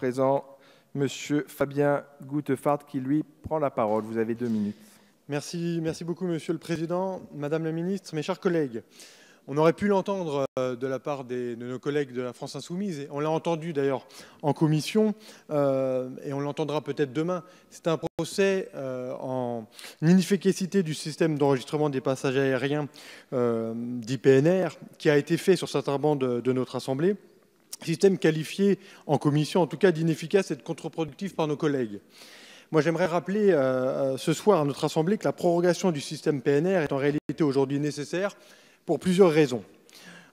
présent M. Fabien Gouttefard qui, lui, prend la parole. Vous avez deux minutes. Merci, beaucoup, Monsieur le Président, Madame la Ministre, mes chers collègues. On aurait pu l'entendre euh, de la part de nos collègues de la France Insoumise, et on l'a entendu d'ailleurs en commission, euh, et on l'entendra peut-être demain. C'est un procès euh, en inefficacité du système d'enregistrement des passagers aériens d'IPNR qui a été fait sur certains bancs de notre Assemblée système qualifié en commission, en tout cas d'inefficace et de contre-productif par nos collègues. Moi, j'aimerais rappeler euh, euh, ce soir à notre Assemblée que la prorogation du système PNR est en réalité aujourd'hui nécessaire pour plusieurs raisons.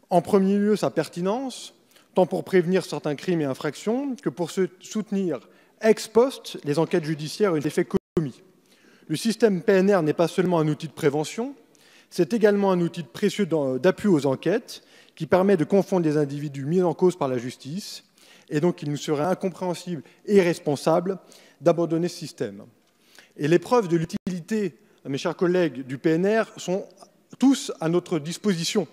En premier lieu, sa pertinence, tant pour prévenir certains crimes et infractions que pour soutenir ex post les enquêtes judiciaires et les faits commis. Le système PNR n'est pas seulement un outil de prévention, c'est également un outil précieux d'appui aux enquêtes qui permet de confondre les individus mis en cause par la justice. Et donc, il nous serait incompréhensible et irresponsable d'abandonner ce système. Et les preuves de l'utilité, mes chers collègues du PNR, sont tous à notre disposition.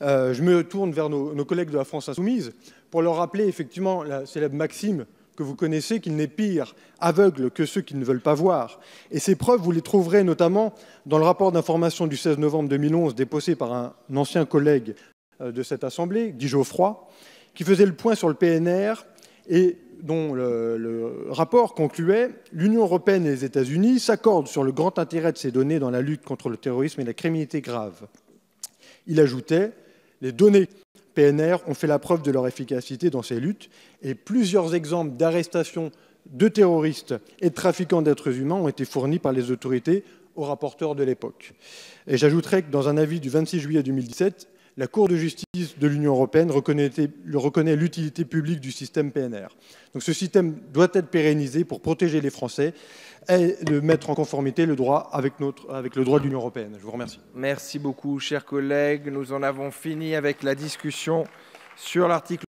Euh, je me tourne vers nos, collègues de la France insoumise pour leur rappeler effectivement la célèbre maxime que vous connaissez, qu'il n'est pire aveugle que ceux qui ne veulent pas voir. Et ces preuves, vous les trouverez notamment dans le rapport d'information du 16 novembre 2011 déposé par un ancien collègue euh, de cette Assemblée, Guy Geoffroy, qui faisait le point sur le PNR et dont le, le rapport concluait L'Union européenne et les États-Unis s'accordent sur le grand intérêt de ces données dans la lutte contre le terrorisme et la criminalité grave. Il ajoutait Les données PNR ont fait la preuve de leur efficacité dans ces luttes et plusieurs exemples d'arrestations de terroristes et de trafiquants d'êtres humains ont été fournis par les autorités aux rapporteurs de l'époque. Et j'ajouterai que dans un avis du 26 juillet 2017, la Cour de justice de l'Union européenne reconnaît l'utilité publique du système PNR. Donc ce système doit être pérennisé pour protéger les Français et de mettre en conformité le droit avec, notre, avec le droit de l'Union européenne. Je vous remercie. Merci beaucoup, chers collègues. Nous en avons fini avec la discussion sur l'article.